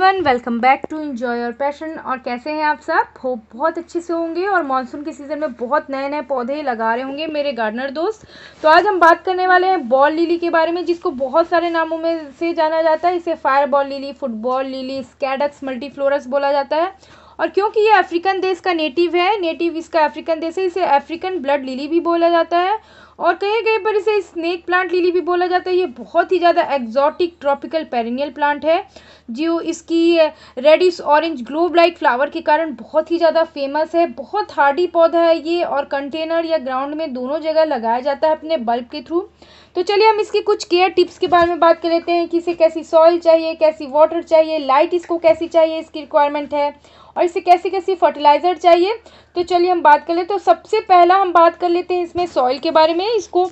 everyone welcome back to enjoy your passion और कैसे हैं आप सब हो बहुत अच्छे से होंगे और मानसून के सीज़न में बहुत नए नए पौधे लगा रहे होंगे मेरे गार्डनर दोस्त तो आज हम बात करने वाले हैं बॉल लिली के बारे में जिसको बहुत सारे नामों में से जाना जाता है इसे fire ball lily football lily Scadoxus multiflorus बोला जाता है और क्योंकि ये अफ्रीकन देश का नेटिव है नेटिव इसका अफ्रीकन देश है इसे अफ्रीकन ब्लड लिली भी बोला जाता है और कहीं कहीं पर इसे स्नेक प्लांट लिली भी बोला जाता है ये बहुत ही ज़्यादा एक्जॉटिक ट्रॉपिकल पेरिनियल प्लांट है जो इसकी reddish orange globe like flower के कारण बहुत ही ज़्यादा फेमस है बहुत हार्डी पौधा है ये और कंटेनर या ग्राउंड में दोनों जगह लगाया जाता है अपने बल्ब के थ्रू तो चलिए हम इसके कुछ केयर टिप्स के बारे में बात कर लेते हैं कि इसे कैसी सॉइल चाहिए कैसी वाटर चाहिए लाइट इसको कैसी चाहिए इसकी रिक्वायरमेंट है और इसे कैसी कैसी फर्टिलाइज़र चाहिए तो चलिए हम बात कर लें तो सबसे पहला हम बात कर लेते हैं इसमें सॉइल के बारे में इसको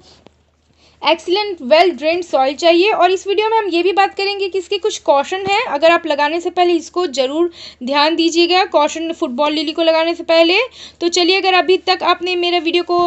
एक्सीलेंट वेल ड्रेन सॉइल चाहिए और इस वीडियो में हम ये भी बात करेंगे कि इसके कुछ कॉशन हैं अगर आप लगाने से पहले इसको ज़रूर ध्यान दीजिएगा कॉशन फुटबॉल लिली को लगाने से पहले तो चलिए अगर अभी तक आपने मेरे वीडियो को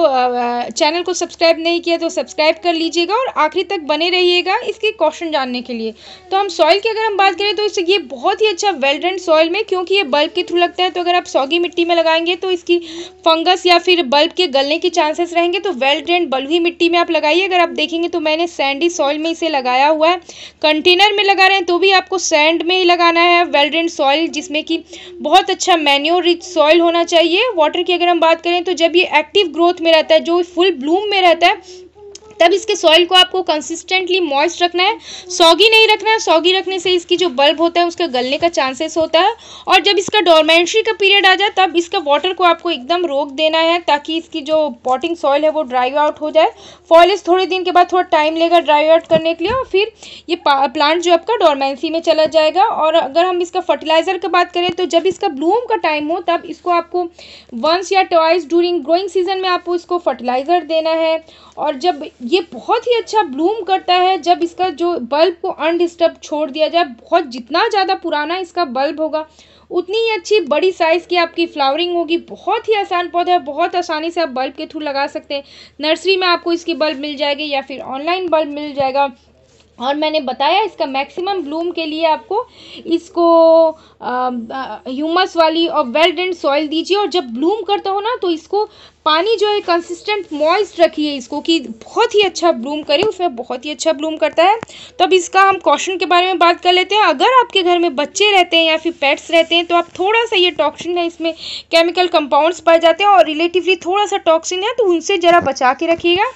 चैनल को सब्सक्राइब नहीं किया तो सब्सक्राइब कर लीजिएगा और आखिरी तक बने रहिएगा इसके कॉशन जानने के लिए तो हम सॉइल की अगर हम बात करें तो इससे ये बहुत ही अच्छा वेल ड्रेन सॉइल में क्योंकि ये बल्ब के थ्रू लगता है तो अगर आप सौगी मिट्टी में लगाएंगे तो इसकी फंगस या फिर बल्ब के गलने के चांसेस रहेंगे तो वेल ड्रेन बलुही मिट्टी में आप लगाइए अगर आप देखेंगे तो मैंने सैंडी सॉइल में इसे लगाया हुआ है कंटेनर में लगा रहे हैं तो भी आपको सैंड में ही लगाना है वेल ड्रेन सॉइल जिसमें कि बहुत अच्छा मैन्योर रिच सॉइल होना चाहिए वाटर की अगर हम बात करें तो जब ये एक्टिव ग्रोथ में रहता है जो फुल ब्लूम में रहता है तब इसके सॉइल को आपको कंसिस्टेंटली मॉइस्ट रखना है सौगी नहीं रखना है सौगी रखने से इसकी जो बल्ब होता है उसका गलने का चांसेस होता है और जब इसका डोरमेंट्री का पीरियड आ जाए तब इसका वाटर को आपको एकदम रोक देना है ताकि इसकी जो पॉटिंग सॉइल है वो ड्राई आउट हो जाए फॉलिस थोड़े दिन के बाद थोड़ा टाइम लेगा ड्राई आउट करने के लिए और फिर ये प्लांट जो आपका डोरमेंसी में चला जाएगा और अगर हम इसका फर्टिलाइज़र की बात करें तो जब इसका ब्लूम का टाइम हो तब इसको आपको वंस या ट्वाइस ड्यूरिंग ग्रोइंग सीजन में आपको इसको फर्टिलाइज़र देना है और जब ये बहुत ही अच्छा ब्लूम करता है जब इसका जो बल्ब को अनडिस्टर्ब छोड़ दिया जाए बहुत जितना ज़्यादा पुराना इसका बल्ब होगा उतनी ही अच्छी बड़ी साइज़ की आपकी फ्लावरिंग होगी बहुत ही आसान पौधा है बहुत आसानी से आप बल्ब के थ्रू लगा सकते हैं नर्सरी में आपको इसकी बल्ब मिल जाएगी या फिर ऑनलाइन बल्ब मिल जाएगा और मैंने बताया इसका मैक्सिमम ब्लूम के लिए आपको इसको ह्यूमस वाली और वेल ड्रेंड सॉइल दीजिए और जब ब्लूम करता हो ना तो इसको पानी जो है कंसिस्टेंट मॉइस्ट रखिए इसको कि बहुत ही अच्छा ब्लूम करे उसमें बहुत ही अच्छा ब्लूम करता है तो अब इसका हम कॉशन के बारे में बात कर लेते हैं अगर आपके घर में बच्चे रहते हैं या फिर पेट्स रहते हैं तो आप थोड़ा सा ये टॉक्सिन है इसमें केमिकल कंपाउंड्स पाए जाते हैं और रिलेटिवली थोड़ा सा टॉक्सिन है तो उनसे ज़रा बचा के रखिएगा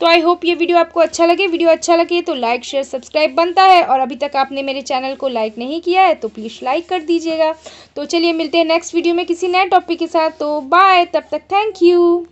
तो आई होप ये वीडियो आपको अच्छा लगे वीडियो अच्छा लगे तो लाइक शेयर सब्सक्राइब बनता है और अभी तक आपने मेरे चैनल को लाइक नहीं किया है तो प्लीज़ लाइक कर दीजिएगा तो चलिए मिलते हैं नेक्स्ट वीडियो में किसी नए टॉपिक के साथ तो बाय तब तक थैंक यू